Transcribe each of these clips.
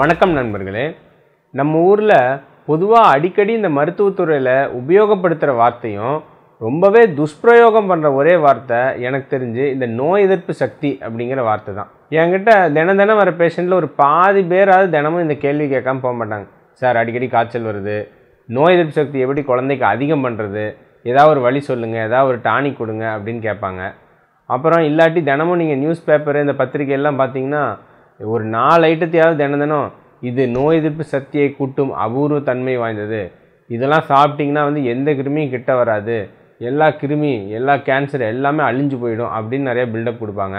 வணக்கம் நண்பர்களே நம்ம ஊரில் பொதுவாக அடிக்கடி இந்த மருத்துவத்துறையில் உபயோகப்படுத்துகிற வார்த்தையும் ரொம்பவே துஷ்பிரயோகம் பண்ணுற ஒரே வார்த்தை எனக்கு தெரிஞ்சு இந்த நோய் எதிர்ப்பு சக்தி அப்படிங்கிற வார்த்தை தான் என்கிட்ட தினம் தினம் வர பேஷண்ட்டில் ஒரு பாதி பேராவது தினமும் இந்த கேள்வி கேட்காம போக மாட்டாங்க சார் அடிக்கடி காய்ச்சல் வருது நோய் எதிர்ப்பு சக்தி எப்படி குழந்தைக்கு அதிகம் பண்ணுறது ஏதாவது ஒரு வழி சொல்லுங்கள் ஏதாவது ஒரு டானிக் கொடுங்க அப்படின்னு கேட்பாங்க அப்புறம் இல்லாட்டி தினமும் நீங்கள் நியூஸ் பேப்பர் இந்த பத்திரிகை எல்லாம் பார்த்தீங்கன்னா ஒரு நாலு ஐட்டத்தையாவது தினம் தினம் இது நோய் எதிர்ப்பு சக்தியை கூட்டும் அபூர்வ தன்மை வாய்ந்தது இதெல்லாம் சாப்பிட்டிங்கன்னா வந்து எந்த கிருமியும் கிட்ட வராது எல்லா கிருமி எல்லா கேன்சர் எல்லாமே அழிஞ்சு போயிடும் அப்படின்னு நிறையா பில்டப் கொடுப்பாங்க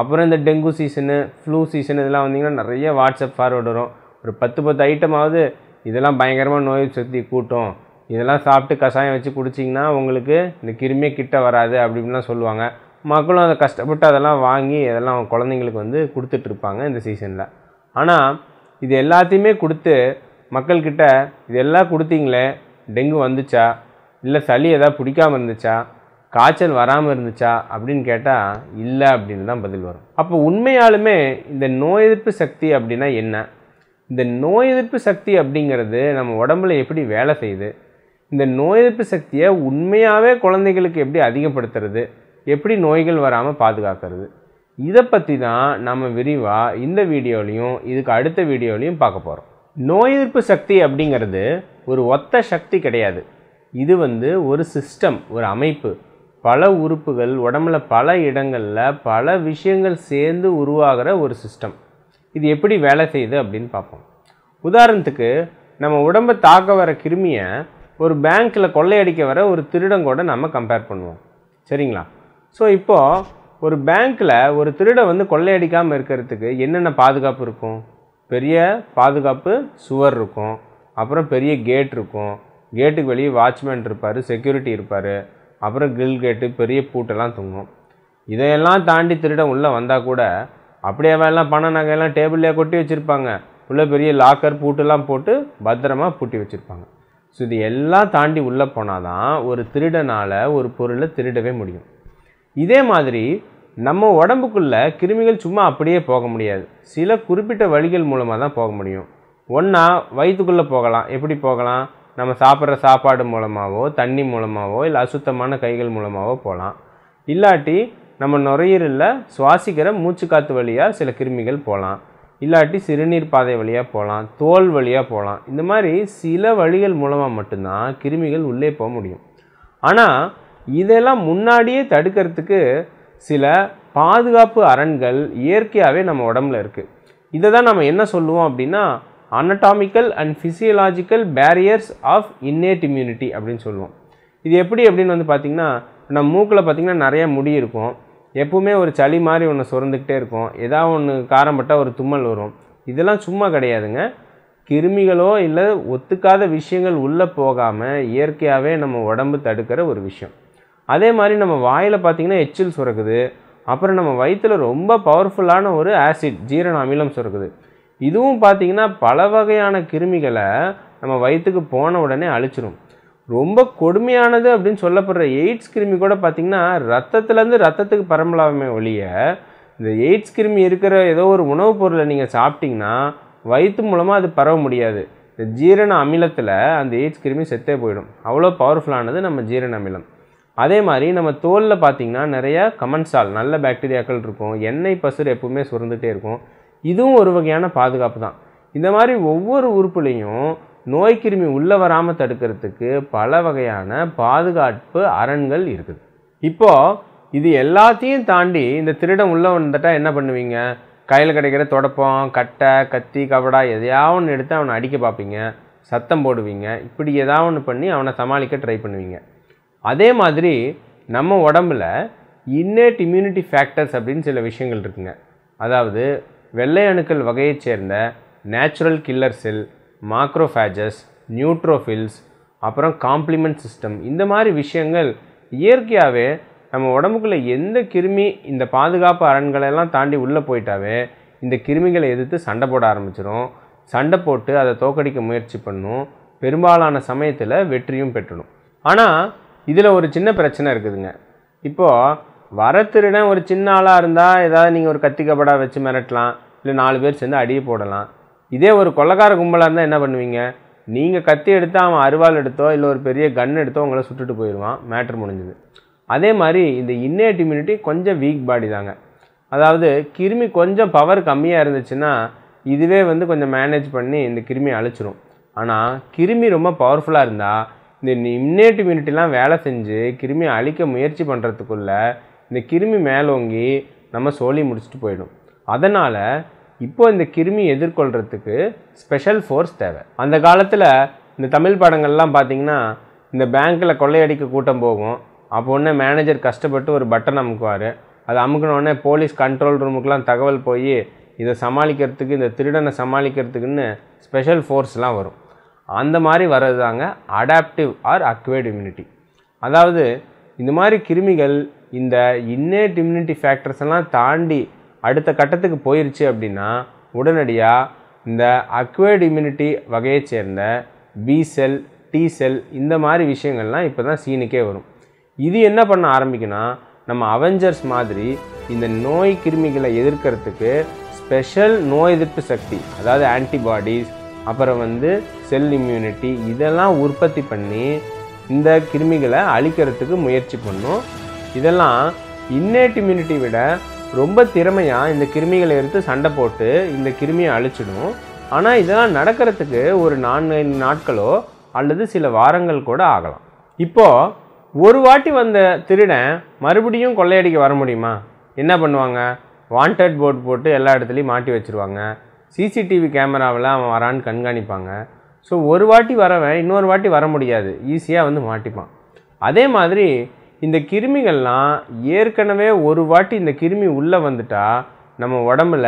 அப்புறம் இந்த டெங்கு சீசனு ஃப்ளூ சீசன் இதெல்லாம் வந்திங்கன்னா நிறைய வாட்ஸ்அப் ஃபார்வர்டு வரும் ஒரு பத்து பத்து ஐட்டமாவது இதெல்லாம் பயங்கரமாக நோய் சக்தி கூட்டும் இதெல்லாம் சாப்பிட்டு கஷாயம் வச்சு குடிச்சிங்கன்னா உங்களுக்கு இந்த கிருமியே கிட்ட வராது அப்படின்லாம் சொல்லுவாங்க மக்களும் அதை கஷ்டப்பட்டு அதெல்லாம் வாங்கி அதெல்லாம் குழந்தைங்களுக்கு வந்து கொடுத்துட்ருப்பாங்க இந்த சீசனில் ஆனால் இது எல்லாத்தையுமே கொடுத்து மக்கள்கிட்ட இதெல்லாம் கொடுத்தீங்களே டெங்கு வந்துச்சா இல்லை சளி எதாவது பிடிக்காமல் இருந்துச்சா காய்ச்சல் வராமல் இருந்துச்சா அப்படின்னு கேட்டால் இல்லை அப்படின்னு தான் பதில் வரும் அப்போ உண்மையாலுமே இந்த நோய் எதிர்ப்பு சக்தி அப்படின்னா என்ன இந்த நோய் எதிர்ப்பு சக்தி அப்படிங்கிறது நம்ம உடம்புல எப்படி வேலை செய்யுது இந்த நோய் எதிர்ப்பு சக்தியை உண்மையாகவே குழந்தைகளுக்கு எப்படி அதிகப்படுத்துறது எப்படி நோய்கள் வராமல் பாதுகாக்கிறது இதை பற்றி தான் நம்ம விரிவாக இந்த வீடியோலையும் இதுக்கு அடுத்த வீடியோலையும் பார்க்க போகிறோம் நோய் எதிர்ப்பு சக்தி அப்படிங்கிறது ஒரு ஒத்த சக்தி கிடையாது இது வந்து ஒரு சிஸ்டம் ஒரு அமைப்பு பல உறுப்புகள் உடம்புல பல இடங்களில் பல விஷயங்கள் சேர்ந்து உருவாகிற ஒரு சிஸ்டம் இது எப்படி வேலை செய்யுது அப்படின்னு பார்ப்போம் உதாரணத்துக்கு நம்ம உடம்பை தாக்க வர கிருமியை ஒரு பேங்க்கில் கொள்ளையடிக்க வர ஒரு திருடங்கூட நம்ம கம்பேர் பண்ணுவோம் சரிங்களா ஸோ இப்போது ஒரு பேங்க்கில் ஒரு திருடை வந்து கொள்ளையடிக்காமல் இருக்கிறதுக்கு என்னென்ன பாதுகாப்பு இருக்கும் பெரிய பாதுகாப்பு சுவர் இருக்கும் அப்புறம் பெரிய கேட் இருக்கும் கேட்டுக்கு வெளியே வாட்ச்மேன் இருப்பார் செக்யூரிட்டி இருப்பார் அப்புறம் கில் கேட்டு பெரிய பூட்டெல்லாம் தொங்கும் இதையெல்லாம் தாண்டி திருடம் உள்ளே வந்தால் கூட அப்படியே எல்லாம் பணம் நகையெல்லாம் டேபிள்லேயே கொட்டி வச்சுருப்பாங்க உள்ளே பெரிய லாக்கர் பூட்டெல்லாம் போட்டு பத்திரமா பூட்டி வச்சுருப்பாங்க ஸோ இது எல்லாம் தாண்டி உள்ளே போனால் தான் ஒரு திருடனால் ஒரு பொருளை திருடவே முடியும் இதே மாதிரி நம்ம உடம்புக்குள்ளே கிருமிகள் சும்மா அப்படியே போக முடியாது சில குறிப்பிட்ட வழிகள் மூலமாக தான் போக முடியும் ஒன்றா வயிற்றுக்குள்ளே போகலாம் எப்படி போகலாம் நம்ம சாப்பிட்ற சாப்பாடு மூலமாகவோ தண்ணி மூலமாகவோ இல்லை அசுத்தமான கைகள் மூலமாகவோ போகலாம் இல்லாட்டி நம்ம நுரையீரலில் சுவாசிக்கிற மூச்சு காற்று வழியாக சில கிருமிகள் போகலாம் இல்லாட்டி சிறுநீர் பாதை வழியாக போகலாம் தோல் வழியாக போகலாம் இந்த மாதிரி சில வழிகள் மூலமாக மட்டும்தான் கிருமிகள் உள்ளே போக முடியும் ஆனால் இதெல்லாம் முன்னாடியே தடுக்கிறதுக்கு சில பாதுகாப்பு அரண்கள் இயற்கையாகவே நம்ம உடம்புல இருக்குது இதை தான் நம்ம என்ன சொல்லுவோம் அப்படின்னா anatomical and physiological barriers of innate immunity அப்படின்னு சொல்லுவோம் இது எப்படி அப்படின்னு வந்து பார்த்திங்கன்னா நம்ம மூக்கில் பார்த்திங்கன்னா நிறைய முடி இருக்கும் எப்பவுமே ஒரு சளி மாதிரி ஒன்று சுரந்துக்கிட்டே இருக்கும் ஏதாவது ஒன்று காரம்பட்டால் ஒரு தும்மல் வரும் இதெல்லாம் சும்மா கிடையாதுங்க கிருமிகளோ இல்லை ஒத்துக்காத விஷயங்கள் உள்ளே போகாமல் இயற்கையாகவே நம்ம உடம்பு தடுக்கிற ஒரு விஷயம் அதே மாதிரி நம்ம வாயில் பார்த்திங்கன்னா எச்சில் சுரக்குது அப்புறம் நம்ம வயிற்றில் ரொம்ப பவர்ஃபுல்லான ஒரு ஆசிட் ஜீரண அமிலம் சுரக்குது இதுவும் பார்த்திங்கன்னா பல வகையான கிருமிகளை நம்ம வயிற்றுக்கு போன உடனே அழிச்சிடும் ரொம்ப கொடுமையானது அப்படின்னு சொல்லப்படுற எய்ட்ஸ் கிருமி கூட பார்த்திங்கன்னா ரத்தத்துலேருந்து ரத்தத்துக்கு பரம்பலாமே ஒழிய இந்த எய்ட்ஸ் கிருமி இருக்கிற ஏதோ ஒரு உணவுப் பொருளை நீங்கள் சாப்பிட்டிங்கன்னா வயிற்று மூலமாக அது பரவ முடியாது இந்த ஜீரண அமிலத்தில் அந்த எய்ட்ஸ் கிருமி செத்தே போயிடும் அவ்வளோ பவர்ஃபுல்லானது நம்ம ஜீரண அமிலம் அதே மாதிரி நம்ம தோலில் பார்த்திங்கன்னா நிறையா கமன்சால் நல்ல பாக்டீரியாக்கள் இருக்கும் எண்ணெய் பசுறு எப்பவுமே சுரந்துகிட்டே இருக்கும் இதுவும் ஒரு வகையான பாதுகாப்பு தான் இந்த மாதிரி ஒவ்வொரு உறுப்புலேயும் நோய் கிருமி உள்ளே வராமல் தடுக்கிறதுக்கு பல வகையான பாதுகாப்பு அரண்கள் இருக்குது இப்போது இது எல்லாத்தையும் தாண்டி இந்த திருடம் உள்ளே வந்துட்டால் என்ன பண்ணுவீங்க கையில் கிடைக்கிற தொடப்பம் கட்டை கத்தி கபடா எதையாவது ஒன்று எடுத்து அவனை அடிக்க பார்ப்பீங்க சத்தம் போடுவீங்க இப்படி ஏதாவது ஒன்று பண்ணி அவனை சமாளிக்க ட்ரை பண்ணுவீங்க அதே மாதிரி நம்ம உடம்பில் இன்னேட் இம்யூனிட்டி ஃபேக்டர்ஸ் அப்படின்னு சில விஷயங்கள் இருக்குங்க அதாவது வெள்ளை அணுக்கள் வகையைச் சேர்ந்த natural killer cell macrophages neutrophils அப்புறம் காம்ப்ளிமெண்ட் சிஸ்டம் இந்த மாதிரி விஷயங்கள் இயற்கையாகவே நம்ம உடம்புக்குள்ளே எந்த கிருமி இந்த பாதுகாப்பு அரண்களெல்லாம் தாண்டி உள்ளே போயிட்டாவே இந்த கிருமிகளை எதிர்த்து சண்டை போட ஆரம்பிச்சிடும் சண்டை போட்டு அதை தோக்கடிக்க முயற்சி பண்ணும் பெரும்பாலான சமயத்தில் வெற்றியும் பெற்றணும் ஆனால் இதில் ஒரு சின்ன பிரச்சனை இருக்குதுங்க இப்போது வர திருடன் ஒரு சின்ன ஆளாக இருந்தால் ஏதாவது நீங்கள் ஒரு கத்திக்கப்படா வச்சு மிரட்டலாம் இல்லை நாலு பேர் சேர்ந்து அடியை போடலாம் இதே ஒரு கொள்ளக்கார கும்பலாக இருந்தால் என்ன பண்ணுவீங்க நீங்கள் கத்தி எடுத்து அவன் அருவாள் எடுத்தோ இல்லை ஒரு பெரிய கன் எடுத்தோ உங்களை சுட்டுட்டு போயிடுவான் மேட்ரு முடிஞ்சுது அதே மாதிரி இந்த இன்னேட் இம்யூனிட்டி கொஞ்சம் வீக் பாடி தாங்க அதாவது கிருமி கொஞ்சம் பவர் கம்மியாக இருந்துச்சுன்னா இதுவே வந்து கொஞ்சம் மேனேஜ் பண்ணி இந்த கிருமி அழிச்சிரும் ஆனால் கிருமி ரொம்ப பவர்ஃபுல்லாக இருந்தால் இந்த இன்னேட் இம்யூனிட்டிலாம் வேலை செஞ்சு கிருமி அழிக்க முயற்சி பண்ணுறதுக்குள்ளே இந்த கிருமி மேலோங்கி நம்ம சோழி முடிச்சுட்டு போயிடும் அதனால் இப்போ இந்த கிருமி எதிர்கொள்கிறதுக்கு ஸ்பெஷல் ஃபோர்ஸ் தேவை அந்த காலத்தில் இந்த தமிழ் படங்கள்லாம் பார்த்திங்கன்னா இந்த பேங்க்கில் கொள்ளையடிக்க கூட்டம் போகும் அப்போ உடனே மேனேஜர் கஷ்டப்பட்டு ஒரு பட்டன் அமுக்குவார் அது அமுக்கினோடனே போலீஸ் கண்ட்ரோல் ரூமுக்கெலாம் தகவல் போய் இதை சமாளிக்கிறதுக்கு இந்த திருடனை சமாளிக்கிறதுக்குன்னு ஸ்பெஷல் ஃபோர்ஸ்லாம் வரும் அந்த மாதிரி வர்றது தாங்க அடாப்டிவ் ஆர் அக்வேர்ட் இம்யூனிட்டி அதாவது இந்த மாதிரி கிருமிகள் இந்த இன்னேட் இம்யூனிட்டி ஃபேக்டர்ஸ் எல்லாம் தாண்டி அடுத்த கட்டத்துக்கு போயிருச்சு அப்படின்னா உடனடியாக இந்த அக்வேர்டு இம்யூனிட்டி வகையை சேர்ந்த பி செல் டி செல் இந்த மாதிரி விஷயங்கள்லாம் இப்போ தான் சீனுக்கே வரும் இது என்ன பண்ண ஆரம்பிக்குன்னா நம்ம அவெஞ்சர்ஸ் மாதிரி இந்த நோய் கிருமிகளை எதிர்க்கிறதுக்கு ஸ்பெஷல் நோய் எதிர்ப்பு சக்தி அதாவது ஆன்டிபாடிஸ் அப்புறம் வந்து செல் இம்யூனிட்டி இதெல்லாம் உற்பத்தி பண்ணி இந்த கிருமிகளை அழிக்கிறதுக்கு முயற்சி பண்ணும் இதெல்லாம் இன்னேட் இம்யூனிட்டி விட ரொம்ப திறமையாக இந்த கிருமிகளை எடுத்து சண்டை போட்டு இந்த கிருமியை அழிச்சிடும் ஆனால் இதெல்லாம் நடக்கிறதுக்கு ஒரு நான்கு நாட்களோ அல்லது சில வாரங்கள் கூட ஆகலாம் இப்போது ஒரு வாட்டி வந்த திருடன் மறுபடியும் கொள்ளையடிக்க வர முடியுமா என்ன பண்ணுவாங்க வாண்டட் போர்டு போட்டு எல்லா இடத்துலையும் மாட்டி வச்சுருவாங்க சிசிடிவி கேமராவில் அவன் வரான்னு கண்காணிப்பாங்க ஸோ ஒரு வாட்டி வரவன் இன்னொரு வாட்டி வர முடியாது ஈஸியாக வந்து மாட்டிப்பான் அதே மாதிரி இந்த கிருமிகள்லாம் ஏற்கனவே ஒரு வாட்டி இந்த கிருமி உள்ளே வந்துட்டால் நம்ம உடம்புல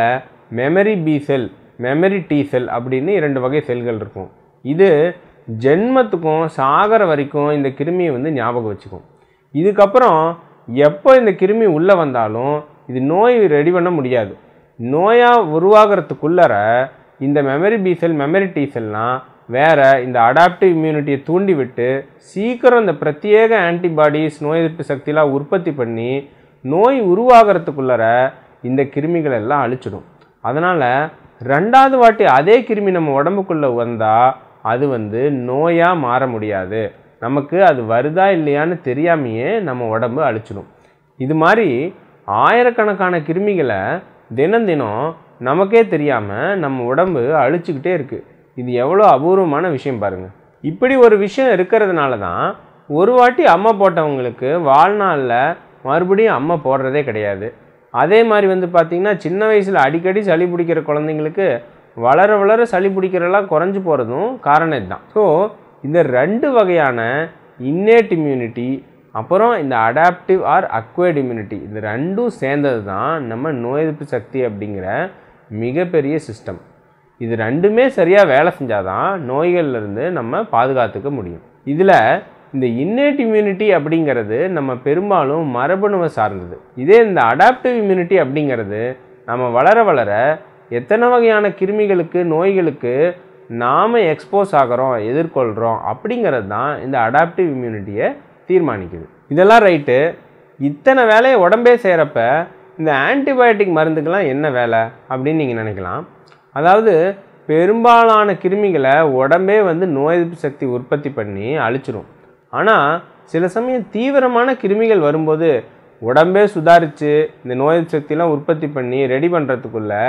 memory B cell memory T cell அப்படின்னு இரண்டு வகை செல்கள் இருக்கும் இது ஜென்மத்துக்கும் சாகர வரைக்கும் இந்த கிருமியை வந்து ஞாபகம் வச்சுக்கும் இதுக்கப்புறம் எப்போ இந்த கிருமி உள்ளே வந்தாலும் இது நோய் ரெடி பண்ண முடியாது நோயாக உருவாகிறதுக்குள்ளார இந்த memory B cell memory T செல்லாம் வேறு இந்த அடாப்டிவ் இம்யூனிட்டியை தூண்டிவிட்டு சீக்கிரம் இந்த பிரத்யேக ஆன்டிபாடிஸ் நோய் எதிர்ப்பு சக்திலாம் உற்பத்தி பண்ணி நோய் உருவாகிறதுக்குள்ளார இந்த கிருமிகள் எல்லாம் அழிச்சிடும் அதனால் ரெண்டாவது வாட்டி அதே கிருமி நம்ம உடம்புக்குள்ளே வந்தால் அது வந்து நோயாக மாற முடியாது நமக்கு அது வருதா இல்லையான்னு தெரியாமையே நம்ம உடம்பு அழிச்சிடும் இது மாதிரி ஆயிரக்கணக்கான கிருமிகளை தினம் தினம் நமக்கே தெரியாமல் நம்ம உடம்பு அழிச்சிக்கிட்டே இருக்குது இது எவ்வளோ அபூர்வமான விஷயம் பாருங்கள் இப்படி ஒரு விஷயம் இருக்கிறதுனால தான் ஒரு வாட்டி அம்மை போட்டவங்களுக்கு வாழ்நாளில் மறுபடியும் அம்மை போடுறதே கிடையாது அதே மாதிரி வந்து பார்த்திங்கன்னா சின்ன வயசில் அடிக்கடி சளி பிடிக்கிற குழந்தைங்களுக்கு வளர வளர சளி பிடிக்கிறலாம் குறைஞ்சி போகிறதும் காரணம் தான் ஸோ இந்த ரெண்டு வகையான இன்னேட் இம்யூனிட்டி அப்புறம் இந்த அடாப்டிவ் ஆர் அக்வேர்ட் இம்யூனிட்டி இது ரெண்டும் சேர்ந்தது தான் நம்ம நோய் எதிர்ப்பு சக்தி அப்படிங்கிற மிகப்பெரிய சிஸ்டம் இது ரெண்டுமே சரியாக வேலை செஞ்சால் தான் நோய்கள்லேருந்து நம்ம பாதுகாத்துக்க முடியும் இதில் இந்த இன்னேட் இம்யூனிட்டி அப்படிங்கிறது நம்ம பெரும்பாலும் மரபணுவை சார்ந்தது இதே இந்த அடாப்டிவ் இம்யூனிட்டி அப்படிங்கிறது நம்ம வளர வளர எத்தனை வகையான கிருமிகளுக்கு நோய்களுக்கு நாம் எக்ஸ்போஸ் ஆகிறோம் எதிர்கொள்கிறோம் அப்படிங்கிறது தான் இந்த அடாப்டிவ் இம்யூனிட்டியை தீர்மானிக்குது இதெல்லாம் ரைட்டு இத்தனை வேலையை உடம்பே செய்கிறப்ப இந்த ஆன்டிபயோட்டிக் மருந்துக்கெலாம் என்ன வேலை அப்படின்னு நீங்கள் நினைக்கலாம் அதாவது பெரும்பாலான கிருமிகளை உடம்பே வந்து நோய் எதிர்ப்பு சக்தி உற்பத்தி பண்ணி அழிச்சிரும் ஆனால் சில சமயம் தீவிரமான கிருமிகள் வரும்போது உடம்பே சுதாரித்து இந்த நோய் எதிர்ப்பு சக்தியெலாம் உற்பத்தி பண்ணி ரெடி பண்ணுறதுக்குள்ளே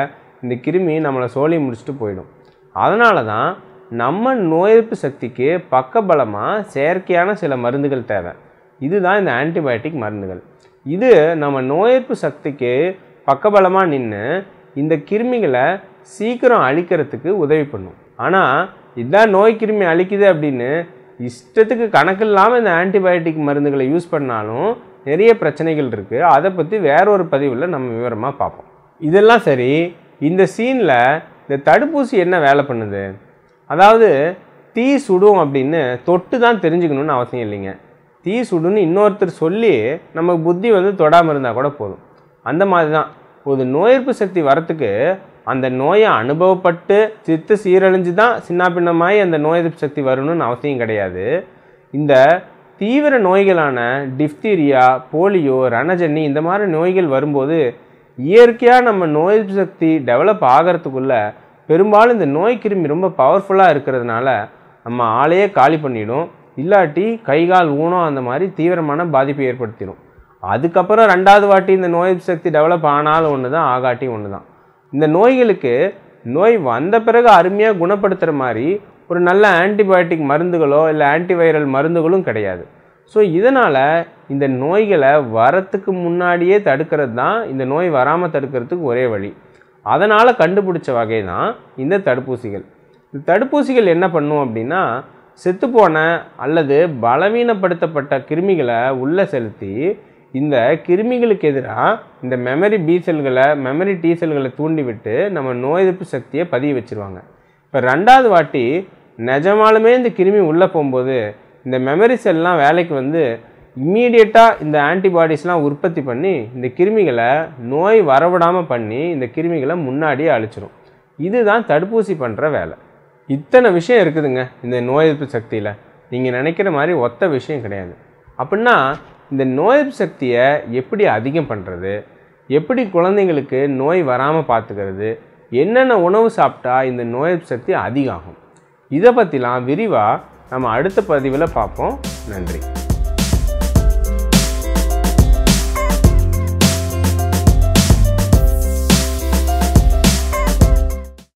இந்த கிருமி நம்மளை சோழி முடிச்சுட்டு போயிடும் அதனால தான் நம்ம நோய் எதிர்ப்பு சக்திக்கு பக்கபலமாக செயற்கையான சில மருந்துகள் தேவை இதுதான் இந்த ஆன்டிபயோட்டிக் மருந்துகள் இது நம்ம நோய் எதிர்ப்பு சக்திக்கு பக்கபலமாக நின்று இந்த கிருமிகளை சீக்கிரம் அழிக்கிறதுக்கு உதவி பண்ணும் ஆனால் இதுதான் நோய் கிருமி அழிக்குது அப்படின்னு இஷ்டத்துக்கு கணக்கு இல்லாமல் இந்த ஆன்டிபயோட்டிக் மருந்துகளை யூஸ் பண்ணாலும் நிறைய பிரச்சனைகள் இருக்குது அதை பற்றி வேற ஒரு பதிவில் நம்ம விவரமாக பார்ப்போம் இதெல்லாம் சரி இந்த சீனில் இந்த தடுப்பூசி என்ன வேலை பண்ணுது அதாவது தீ சுடும் அப்படின்னு தொட்டு தான் தெரிஞ்சுக்கணும்னு அவசியம் இல்லைங்க தீ சுடுன்னு இன்னொருத்தர் சொல்லி நமக்கு புத்தி வந்து தொடாமல் இருந்தால் கூட போதும் அந்த மாதிரி தான் ஒரு நோயெதிர்ப்பு சக்தி வரத்துக்கு அந்த நோயை அனுபவப்பட்டு சித்து சீரழிஞ்சு தான் சின்ன பின்னமாயி அந்த நோய் எதிர்ப்பு சக்தி வரணும்னு அவசியம் கிடையாது இந்த தீவிர நோய்களான டிப்தீரியா போலியோ ரணஜன்னி இந்த மாதிரி நோய்கள் வரும்போது இயற்கையாக நம்ம நோய் எதிர்ப்பு சக்தி டெவலப் ஆகிறதுக்குள்ளே பெரும்பாலும் இந்த நோய் கிருமி ரொம்ப பவர்ஃபுல்லாக இருக்கிறதுனால நம்ம ஆளையே காலி பண்ணிவிடும் இல்லாட்டி கை கால் ஊனம் அந்த மாதிரி தீவிரமான பாதிப்பை ஏற்படுத்திடும் அதுக்கப்புறம் ரெண்டாவது வாட்டி இந்த நோய் சக்தி டெவலப் ஆனாலும் ஒன்று தான் ஆகாட்டி ஒன்று தான் இந்த நோய்களுக்கு நோய் வந்த பிறகு அருமையாக குணப்படுத்துகிற மாதிரி ஒரு நல்ல ஆன்டிபயோட்டிக் மருந்துகளோ இல்லை ஆன்டிவைரல் மருந்துகளும் கிடையாது ஸோ இதனால் இந்த நோய்களை வரத்துக்கு முன்னாடியே தடுக்கிறது தான் இந்த நோய் வராமல் தடுக்கிறதுக்கு ஒரே வழி அதனால் கண்டுபிடிச்ச வகை தான் இந்த தடுப்பூசிகள் இந்த தடுப்பூசிகள் என்ன பண்ணும் அப்படின்னா செத்துப்போன அல்லது பலவீனப்படுத்தப்பட்ட கிருமிகளை உள்ளே செலுத்தி இந்த கிருமிகளுக்கு எதிராக இந்த மெமரி பி செல்களை மெமரி டி செல்களை தூண்டிவிட்டு நம்ம நோய் எதிர்ப்பு சக்தியை பதிய வச்சுருவாங்க இப்போ ரெண்டாவது வாட்டி நிஜமாலுமே இந்த கிருமி உள்ளே போகும்போது இந்த மெமரி செல்லாம் வேலைக்கு வந்து இம்மீடியட்டாக இந்த ஆன்டிபாடிஸ்லாம் உற்பத்தி பண்ணி இந்த கிருமிகளை நோய் வரவிடாமல் பண்ணி இந்த கிருமிகளை முன்னாடியே அழிச்சிரும் இதுதான் தடுப்பூசி பண்ணுற வேலை இத்தனை விஷயம் இருக்குதுங்க இந்த நோய் எதிர்ப்பு சக்தியில் நீங்கள் நினைக்கிற மாதிரி ஒத்த விஷயம் கிடையாது அப்படின்னா இந்த நோய் எதிர்ப்பு சக்தியை எப்படி அதிகம் பண்ணுறது எப்படி குழந்தைங்களுக்கு நோய் வராமல் பார்த்துக்கிறது என்னென்ன உணவு சாப்பிட்டா இந்த நோய் எதிர்ப்பு சக்தி அதிகமாகும் இதை பற்றிலாம் விரிவாக நம்ம அடுத்த பதிவில் பார்ப்போம் நன்றி